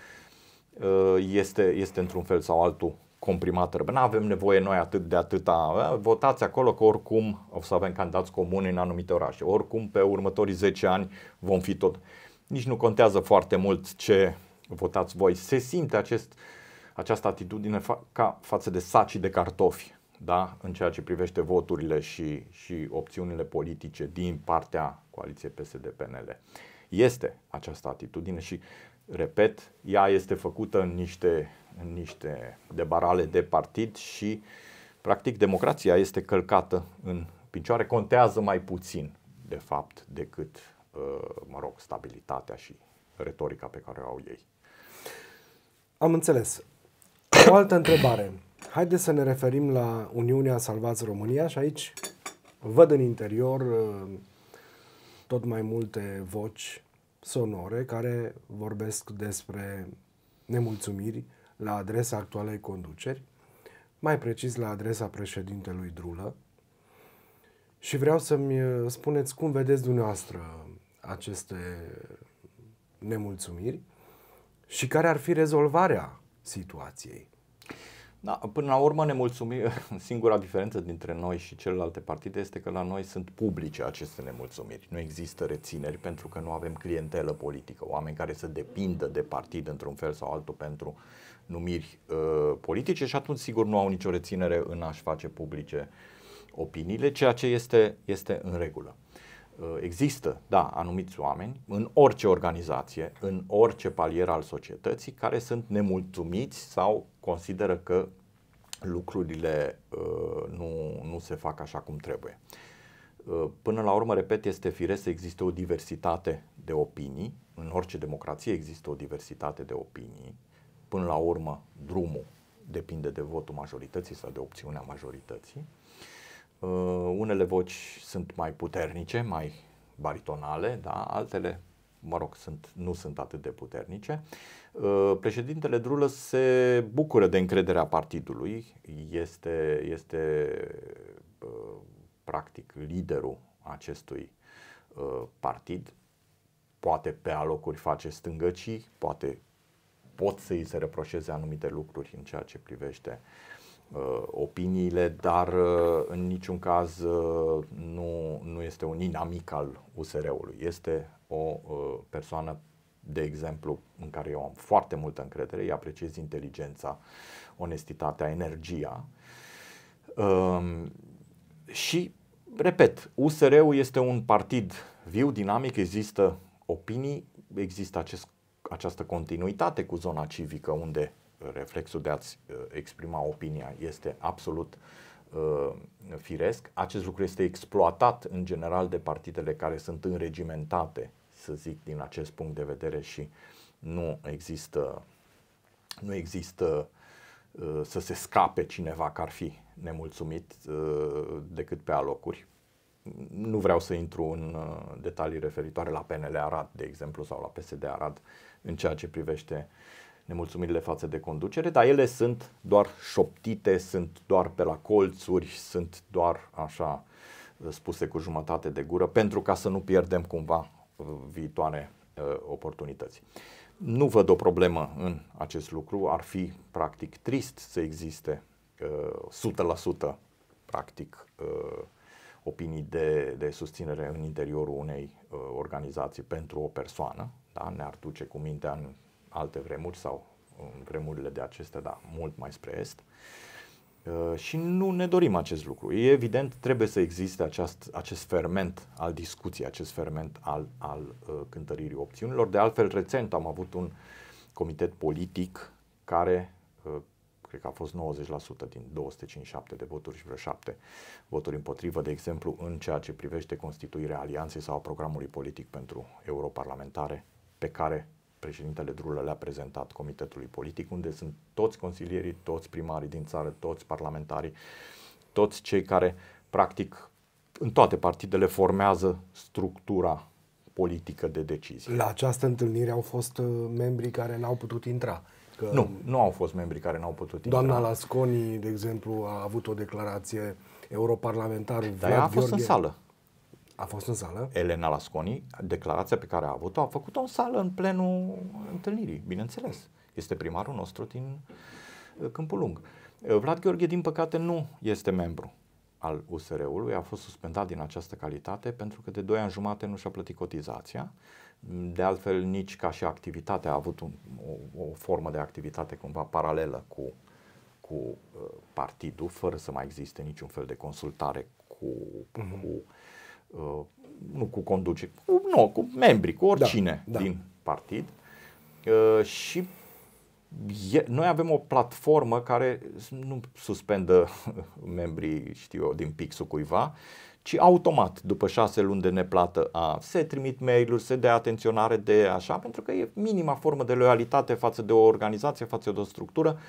uh, este, este într-un fel sau altul comprimată Nu avem nevoie noi atât de atâta. Votați acolo că oricum o să avem candidați comuni în anumite orașe. Oricum pe următorii 10 ani vom fi tot. Nici nu contează foarte mult ce votați voi. Se simte acest, această atitudine fa- ca față de sacii de cartofi da? în ceea ce privește voturile și, și opțiunile politice din partea coaliției PSD-PNL. Este această atitudine și, repet, ea este făcută în niște în niște debarale de partid și practic democrația este călcată în picioare, contează mai puțin de fapt decât, uh, mă rog, stabilitatea și retorica pe care o au ei. Am înțeles. O altă întrebare. Haideți să ne referim la Uniunea Salvați România și aici văd în interior uh, tot mai multe voci sonore care vorbesc despre nemulțumiri la adresa actualei conduceri, mai precis la adresa președintelui Drulă, și vreau să-mi uh, spuneți cum vedeți dumneavoastră aceste nemulțumiri și care ar fi rezolvarea situației. Da, până la urmă ne mulțumim. Singura diferență dintre noi și celelalte partide este că la noi sunt publice aceste nemulțumiri. Nu există rețineri pentru că nu avem clientelă politică, oameni care să depindă de partid într-un fel sau altul pentru numiri uh, politice și atunci sigur nu au nicio reținere în a-și face publice opiniile, ceea ce este, este în regulă. Uh, există, da, anumiți oameni în orice organizație, în orice palier al societății care sunt nemulțumiți sau consideră că lucrurile uh, nu, nu se fac așa cum trebuie. Uh, până la urmă, repet, este firesc să existe o diversitate de opinii. În orice democrație există o diversitate de opinii. Până la urmă, drumul depinde de votul majorității sau de opțiunea majorității. Uh, unele voci sunt mai puternice, mai baritonale, da? altele mă rog, sunt, nu sunt atât de puternice. Uh, președintele Drulă se bucură de încrederea partidului, este, este uh, practic liderul acestui partid, poate pe alocuri face stângăcii, poate pot să îi se reproșeze anumite lucruri în ceea ce privește uh, Uh, opiniile, dar uh, în niciun caz uh, nu, nu este un inamic al USR-ului. Este o persoană, de exemplu, în care eu am foarte multă încredere, îi apreciez inteligența, onestitatea, energia. Um, și, repet, USR-ul este un partid viu, dinamic, există opinii, există acest, această continuitate cu zona civică unde reflexul de a-ți uh, exprima opinia este absolut uh, firesc. Acest lucru este exploatat în general de partidele care sunt înregimentate, să zic, din acest punct de vedere și nu există, nu există uh, să se scape cineva care ar fi nemulțumit decât pe alocuri. Nu vreau să intru în detalii referitoare la PNL Arad, de exemplu, sau la PSD Arad, în ceea ce privește uh, nemulțumirile față de conducere, dar ele sunt doar șoptite, sunt doar pe la colțuri, sunt doar așa spuse cu jumătate de gură, pentru ca să nu pierdem cumva uh, viitoare uh, oportunități. Nu văd o problemă în acest lucru, ar fi practic trist să existe 100% uh, practic opinii de, de susținere în interiorul unei organizații pentru o persoană, da? ne-ar duce cu mintea în alte vremuri sau în vremurile de acestea, dar mult mai spre est. Uh, și nu ne dorim acest lucru. E evident, trebuie să existe aceast, acest ferment al discuției, acest ferment al, al uh, cântăririi opțiunilor. De altfel, recent am avut un comitet politic care uh, cred că a fost 90% din 257 de voturi și vreo 7 voturi împotrivă, de exemplu, în ceea ce privește constituirea alianței sau a programului politic pentru europarlamentare, pe care președintele Drulă le-a prezentat comitetului politic, unde sunt toți consilierii, toți primarii din țară, toți parlamentarii, toți cei care, practic, în toate partidele formează structura politică de decizie. La această întâlnire au fost uh, membrii care n-au putut intra. Că nu, nu au fost membrii care n-au putut intra. Doamna Lasconi, de exemplu, a avut o declarație europarlamentară. Dar ea a fost Gheorghe, în sală. A fost în sală? Elena Lasconi, declarația pe care a avut-o, a făcut-o în sală în plenul întâlnirii, bineînțeles. Este primarul nostru din uh, Câmpul Lung. Uh, Vlad Gheorghe, din păcate, nu este membru al USR-ului, a fost suspendat din această calitate pentru că de 2 ani jumate nu și-a plătit cotizația. De altfel, nici ca și activitatea a avut un, o, o formă de activitate cumva paralelă cu, cu uh, partidul, fără să mai existe niciun fel de consultare cu, uh-huh. cu mhm. Uh, nu cu conduce, cu, nu, cu membri, cu oricine da, da. din partid uh, și noi avem o platformă care nu suspendă membrii, știu eu, din pixul cuiva, ci automat, după șase luni de neplată, a, se trimit mail-uri, se dea atenționare de așa, pentru că e minima formă de loialitate față de o organizație, față de o structură,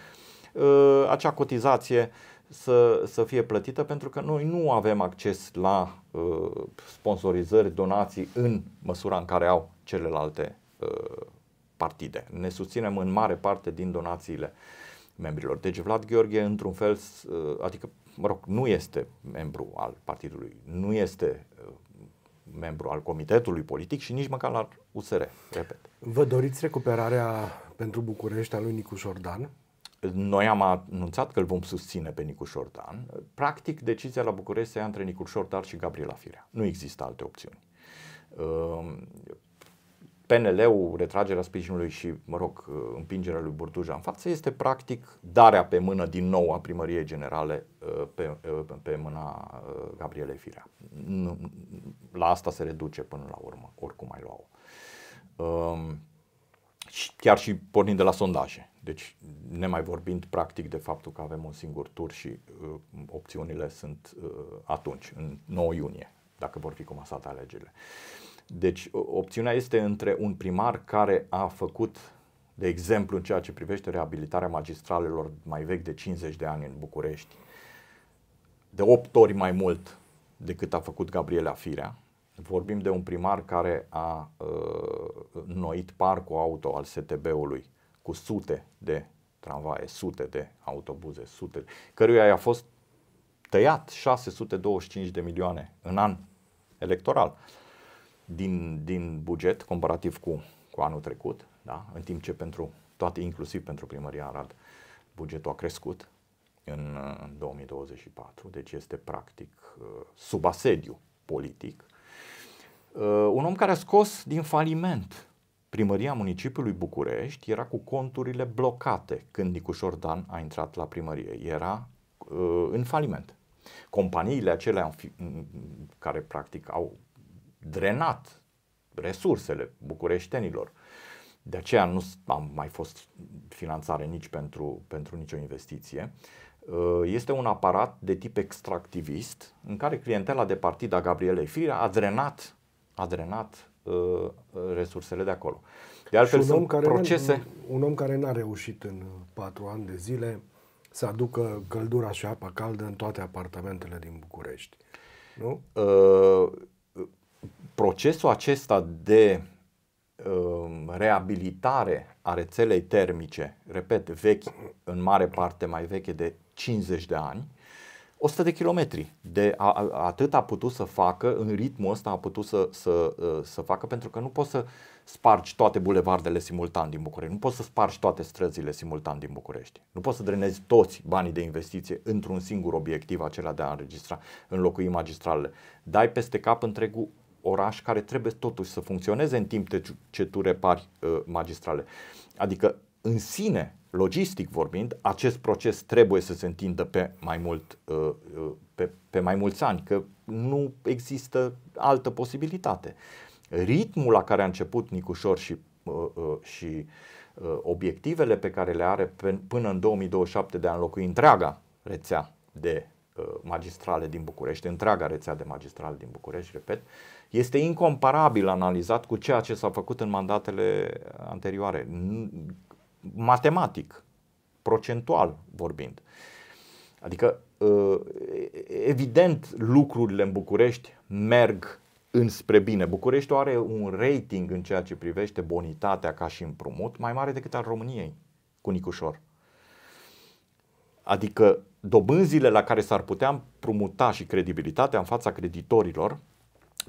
uh, acea cotizație să, să fie plătită, pentru că noi nu avem acces la Uh, sponsorizări, donații în măsura în care au celelalte uh, partide. Ne susținem în mare parte din donațiile membrilor. Deci Vlad Gheorghe, într-un fel, uh, adică, mă rog, nu este membru al partidului, nu este membru al comitetului politic și nici măcar al USR, repet. Vă doriți recuperarea pentru București a lui Nicu Jordan? Noi am anunțat că îl vom susține pe Nicu Șordan. Practic, decizia la București se ia între Nicu Șordan și Gabriela Firea. Nu există alte opțiuni. Ehm, PNL-ul, retragerea sprijinului și, mă rog, împingerea lui Burduja în față este practic darea pe mână din nou a primăriei generale eh, pe, eh, pe mâna eh, Gabriele Firea. la asta se reduce până la urmă, oricum mai luau. Um, ehm, și chiar și pornind de la sondaje. Deci, nemai vorbind practic de faptul că avem un singur tur și uh, opțiunile sunt uh, atunci, în 9 iunie, dacă vor fi comasate alegerile. Deci, opțiunea este între un primar care a făcut, de exemplu, în ceea ce privește reabilitarea magistralelor mai vechi de 50 de ani în București, de 8 ori mai mult decât a făcut Gabriela Firea. Vorbim de un primar care a uh, noit parcul auto al STB-ului cu sute de tramvaie, sute de autobuze, sute, căruia i-a fost tăiat 625 de milioane în an electoral din, din buget comparativ cu, cu anul trecut, da? în timp ce pentru toate, inclusiv pentru primăria Arad, bugetul a crescut în, în 2024, deci este practic uh, sub asediu politic. Uh, un om care a scos din faliment Primăria municipiului București era cu conturile blocate când Nicușor Dan a intrat la primărie. Era uh, în faliment. Companiile acelea care practic au drenat resursele bucureștenilor. De aceea nu a mai fost finanțare nici pentru, pentru nicio investiție. Uh, este un aparat de tip extractivist în care clientela de partid a Gabrielei Firea a drenat, a drenat Uh, resursele de acolo. De altfel, un om care procese... Un om care n-a reușit în patru ani de zile să aducă căldura și apa caldă în toate apartamentele din București. Nu? Uh, procesul acesta de uh, reabilitare a rețelei termice, repet, vechi, în mare parte mai veche de 50 de ani, 100 de kilometri. De a, atât a putut să facă, în ritmul ăsta a putut să, să, uh, să facă, pentru că nu poți să spargi toate bulevardele simultan din București, nu poți să spargi toate străzile simultan din București, nu poți să drenezi toți banii de investiție într-un singur obiectiv, acela de a înregistra, înlocui magistralele. Dai peste cap întregul oraș care trebuie totuși să funcționeze în timp ce tu repari uh, magistrale. Adică în sine logistic vorbind, acest proces trebuie să se întindă pe mai, mult, uh, uh, pe, pe mai mulți ani, că nu există altă posibilitate. Ritmul la care a început Nicușor și, uh, și obiectivele pe care le are până în 2027 de a înlocui întreaga rețea de magistrale din București, întreaga rețea de magistrale din București, repet, este incomparabil analizat cu ceea ce s-a făcut în mandatele anterioare matematic, procentual vorbind. Adică, uh, evident, lucrurile în București merg înspre bine. București are un rating în ceea ce privește bonitatea ca și împrumut mai mare decât al României cu Nicușor. Adică dobânzile la care s-ar putea împrumuta și credibilitatea în fața creditorilor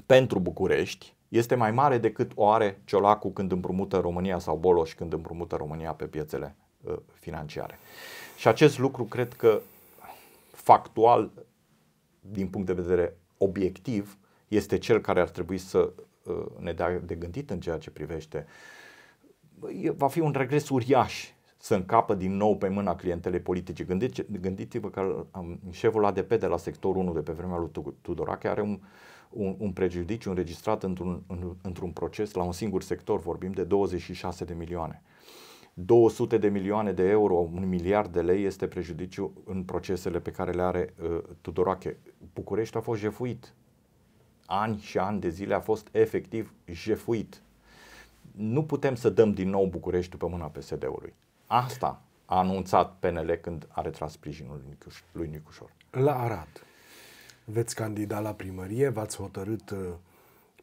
pentru București este mai mare decât o are Ciolacu când împrumută România sau Boloș când împrumută România pe piețele uh, financiare. Și acest lucru cred că factual, din punct de vedere obiectiv, este cel care ar trebui să uh, ne dea de gândit în ceea ce privește. Va fi un regres uriaș să încapă din nou pe mâna clientelei politice. Gândiți-vă că um, șeful ADP de la sectorul 1 de pe vremea lui Tudorache are un, un, un prejudiciu înregistrat într-un, în, într-un proces la un singur sector, vorbim de 26 de milioane. 200 de milioane de euro, un miliard de lei este prejudiciu în procesele pe care le are uh, Tudorache. București a fost jefuit. Ani și ani de zile a fost efectiv jefuit. Nu putem să dăm din nou București pe mâna PSD-ului. Asta a anunțat PNL când a retras sprijinul lui Nicușor. La Arad veți candida la primărie, v-ați hotărât uh,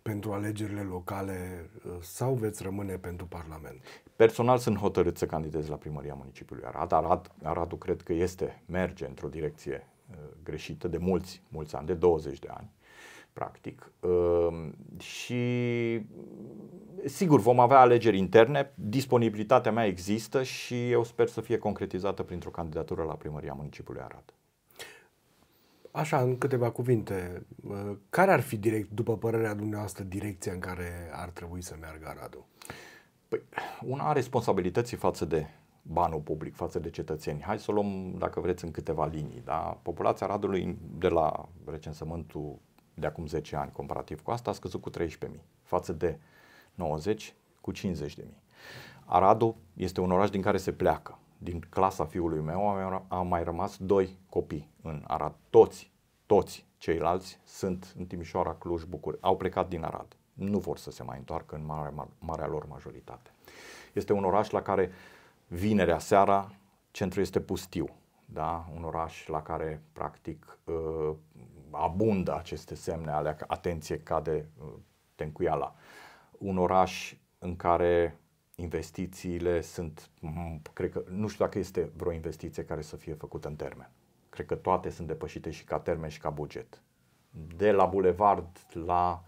pentru alegerile locale uh, sau veți rămâne pentru Parlament? Personal sunt hotărât să candidez la primăria municipiului Arad. Arad Aradul cred că este, merge într-o direcție uh, greșită de mulți, mulți ani, de 20 de ani practic. Și sigur, vom avea alegeri interne, disponibilitatea mea există și eu sper să fie concretizată printr-o candidatură la primăria municipiului Arad. Așa, în câteva cuvinte, uh, care ar fi, direct, după părerea dumneavoastră, direcția în care ar trebui să meargă Aradul? Păi, una a responsabilității față de banul public, față de cetățeni. Hai să o luăm, dacă vreți, în câteva linii. Da? Populația Aradului de la recensământul de acum 10 ani, comparativ cu asta, a scăzut cu 13.000, față de 90 cu 50.000. Aradul este un oraș din care se pleacă din clasa fiului meu au mai rămas doi copii în Arad. Toți, toți ceilalți sunt în Timișoara, Cluj, București. Au plecat din Arad. Nu vor să se mai întoarcă în marea, marea lor majoritate. Este un oraș la care vinerea seara centrul este pustiu. Da? Un oraș la care practic ă, abundă aceste semne ale atenție cade ă, tencuiala. Un oraș în care investițiile sunt, cred că, nu știu dacă este vreo investiție care să fie făcută în termen. Cred că toate sunt depășite și ca termen și ca buget. De la Bulevard la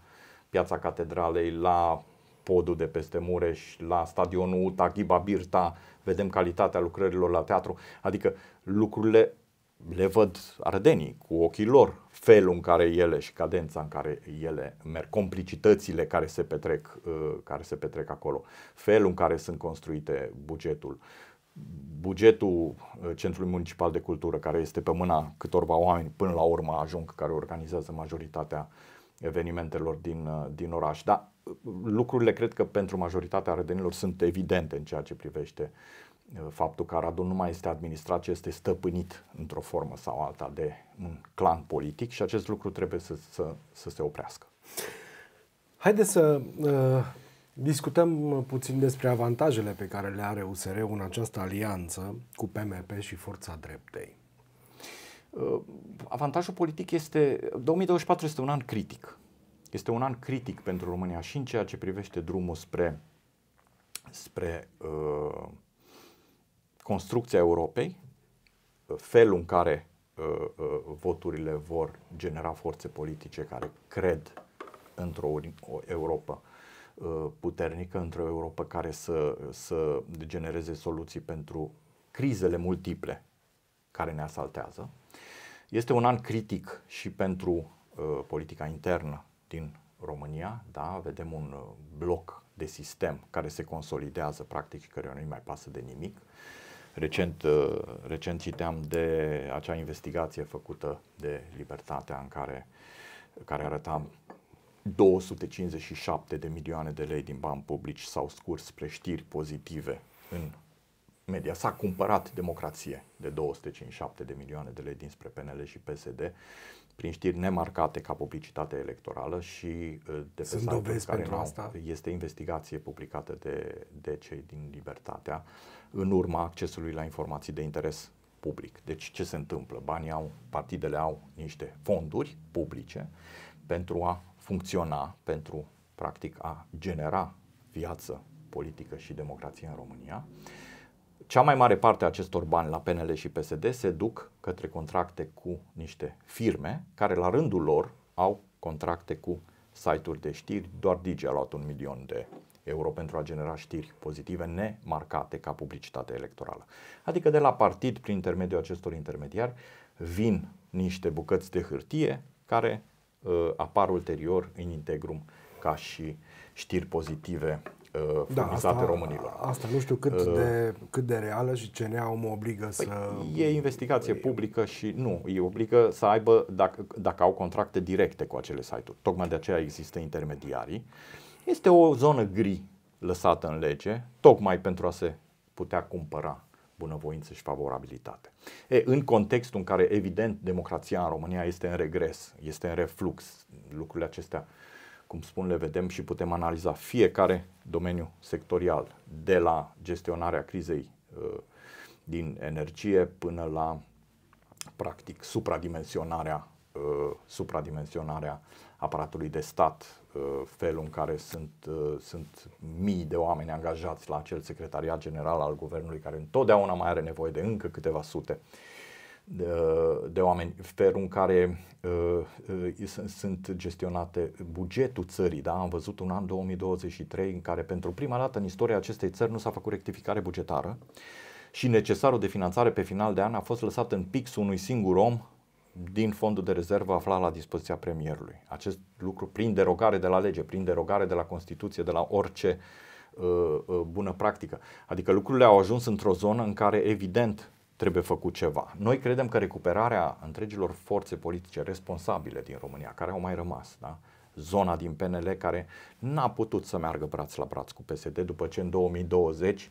Piața Catedralei, la podul de peste Mureș, la stadionul UTA, Ghiba Birta, vedem calitatea lucrărilor la teatru. Adică lucrurile le văd ardenii cu ochii lor, felul în care ele și cadența în care ele merg, complicitățile care se petrec, uh, care se petrec acolo, felul în care sunt construite bugetul, bugetul uh, Centrului Municipal de Cultură, care este pe mâna câtorva oameni, până la urmă ajung, care organizează majoritatea evenimentelor din, uh, din oraș. Dar lucrurile cred că pentru majoritatea ardenilor sunt evidente în ceea ce privește uh, Eh, faptul că Aradul nu mai este administrat, ci este stăpânit într-o formă sau alta de un clan politic și acest lucru trebuie să, să, să se oprească. Haideți să uh, discutăm puțin despre avantajele pe care le are usr în această alianță cu PMP și Forța Dreptei. Uh, avantajul politic este... 2024 este un an critic. Este un an critic pentru România și în ceea ce privește drumul spre, spre uh, construcția Europei, felul în care uh, uh, voturile vor genera forțe politice care cred într-o Europa uh, puternică, într-o Europa care să, să genereze soluții pentru crizele multiple care ne asaltează. Este un an critic și pentru uh, politica internă din România, da, vedem un uh, bloc de sistem care se consolidează practic care nu-i mai pasă de nimic. Uh, Recent, uh, recent citeam de acea investigație făcută de Libertatea în care, care arăta 257 de milioane de lei din bani publici s-au scurs spre știri pozitive în media. S-a cumpărat democrație de 257 de milioane de lei dinspre PNL și PSD prin știri nemarcate ca publicitate electorală și uh, de Sunt dovezi care pentru asta? este investigație publicată de, de cei din Libertatea în urma accesului la informații de interes public. Deci ce se întâmplă? Banii au, partidele au niște fonduri publice pentru a funcționa, pentru practic a genera viață politică și democrație în România cea mai mare parte a acestor bani la PNL și PSD se duc către contracte cu niște firme care la rândul lor au contracte cu site-uri de știri. Doar Digi a luat un milion de euro pentru a genera știri pozitive nemarcate ca publicitate electorală. Adică de la partid, prin intermediul acestor intermediari, vin niște bucăți de hârtie care uh, apar ulterior în integrum ca și știri pozitive uh, da, furnizate asta, românilor. Asta nu știu cât, uh, de, cât de reală și nea mă obligă păi să... E investigație e... Păi, publică și nu, îi obligă să aibă, dacă, dacă au contracte directe cu acele site-uri. Tocmai de aceea există intermediarii. Este o zonă gri lăsată în lege, tocmai pentru a se putea cumpăra bunăvoință și favorabilitate. E, în contextul în care, evident, democrația în România este în regres, este în reflux, lucrurile acestea uh, cum spun, le vedem și putem analiza fiecare domeniu sectorial, de la gestionarea crizei uh, din energie până la, practic, supradimensionarea, uh, supradimensionarea aparatului de stat, uh, felul în care sunt, sunt mii de oameni angajați la acel secretariat general al guvernului, care întotdeauna mai are nevoie de încă câteva sute de oameni, felul în care uh, uh, sunt gestionate bugetul țării. Da? Am văzut un an 2023 în care pentru prima dată în istoria acestei țări nu s-a făcut rectificare bugetară și necesarul de finanțare pe final de an a fost lăsat în pix unui singur om din fondul de rezervă aflat la dispoziția premierului. Acest lucru prin derogare de la lege, prin derogare de la Constituție, de la orice uh, uh, bună practică. Adică lucrurile au ajuns într-o zonă în care evident trebuie făcut ceva. Noi credem că recuperarea întregilor forțe politice responsabile din România, care au mai rămas, da? zona din PNL care n-a putut să meargă braț la braț cu PSD după ce în 2020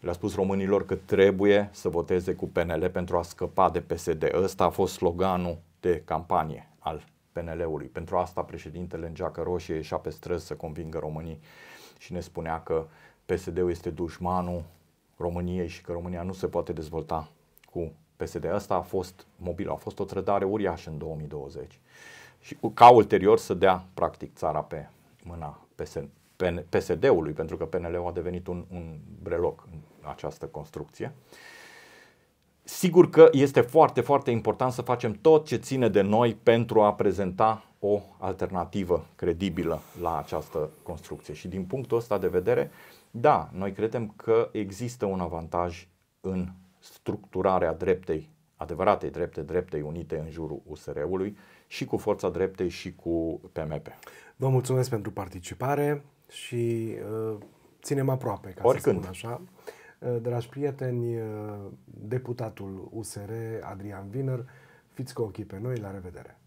le-a spus românilor că trebuie să voteze cu PNL pentru a scăpa de PSD. Ăsta a fost sloganul de campanie al PNL-ului. Pentru asta președintele în geacă roșie ieșea pe străzi să convingă românii și ne spunea că PSD-ul este dușmanul României și că România nu se poate dezvolta cu PSD. Asta a fost mobil, a fost o trădare uriașă în 2020. Și ca ulterior să dea practic țara pe mâna PSD-ului, pentru că PNL-ul a devenit un, un breloc în această construcție. Sigur că este foarte, foarte important să facem tot ce ține de noi pentru a prezenta o alternativă credibilă la această construcție. Și din punctul ăsta de vedere, da, noi credem că există un avantaj în structurarea dreptei, adevăratei drepte, dreptei unite în jurul USR-ului și cu Forța Dreptei și cu PMP. Vă mulțumesc pentru participare și uh, ținem aproape, ca Oricând. să spun așa. Uh, dragi prieteni, uh, deputatul USR Adrian Viner, fiți cu ochii pe noi, la revedere!